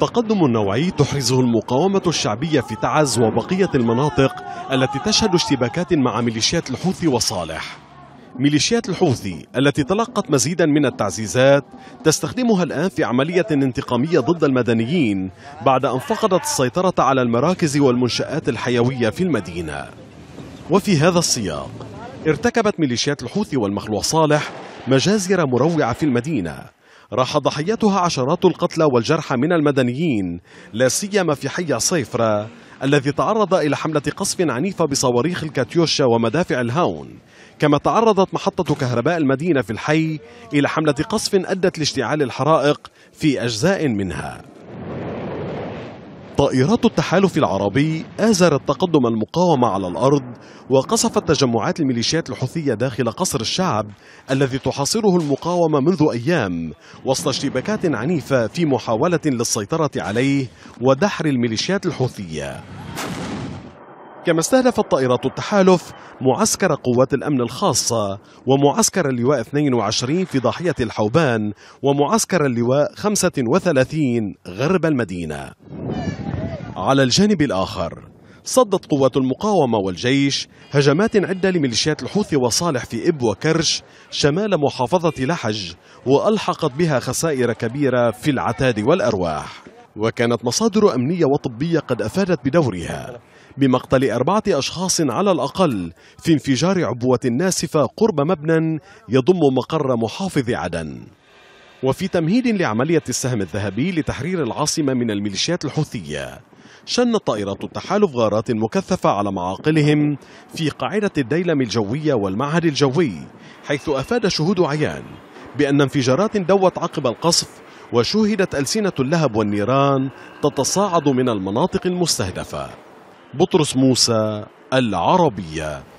تقدم نوعي تحرزه المقاومة الشعبية في تعز وبقية المناطق التي تشهد اشتباكات مع ميليشيات الحوثي وصالح ميليشيات الحوثي التي تلقت مزيدا من التعزيزات تستخدمها الآن في عملية انتقامية ضد المدنيين بعد أن فقدت السيطرة على المراكز والمنشآت الحيوية في المدينة وفي هذا السياق ارتكبت ميليشيات الحوثي والمخلوع صالح مجازر مروعة في المدينة راح ضحيتها عشرات القتلى والجرحى من المدنيين لا سيما في حي صيفرة الذي تعرض إلى حملة قصف عنيفة بصواريخ الكاتيوشا ومدافع الهاون كما تعرضت محطة كهرباء المدينة في الحي إلى حملة قصف أدت لاشتعال الحرائق في أجزاء منها طائرات التحالف العربي آزرت تقدم المقاومة على الأرض وقصفت تجمعات الميليشيات الحوثية داخل قصر الشعب الذي تحاصره المقاومة منذ أيام وسط اشتباكات عنيفة في محاولة للسيطرة عليه ودحر الميليشيات الحوثية كما استهدفت طائرات التحالف معسكر قوات الأمن الخاصة ومعسكر اللواء 22 في ضاحية الحوبان ومعسكر اللواء 35 غرب المدينة على الجانب الآخر صدت قوات المقاومة والجيش هجمات عدة لميليشيات الحوثي وصالح في إب وكرش شمال محافظة لحج وألحقت بها خسائر كبيرة في العتاد والأرواح وكانت مصادر أمنية وطبية قد أفادت بدورها بمقتل أربعة أشخاص على الأقل في انفجار عبوة ناسفة قرب مبنى يضم مقر محافظ عدن وفي تمهيد لعملية السهم الذهبي لتحرير العاصمة من الميليشيات الحوثية شنت طائرات التحالف غارات مكثفة على معاقلهم في قاعدة الديلم الجوية والمعهد الجوي حيث أفاد شهود عيان بأن انفجارات دوت عقب القصف وشوهدت ألسنة اللهب والنيران تتصاعد من المناطق المستهدفة بطرس موسى العربيه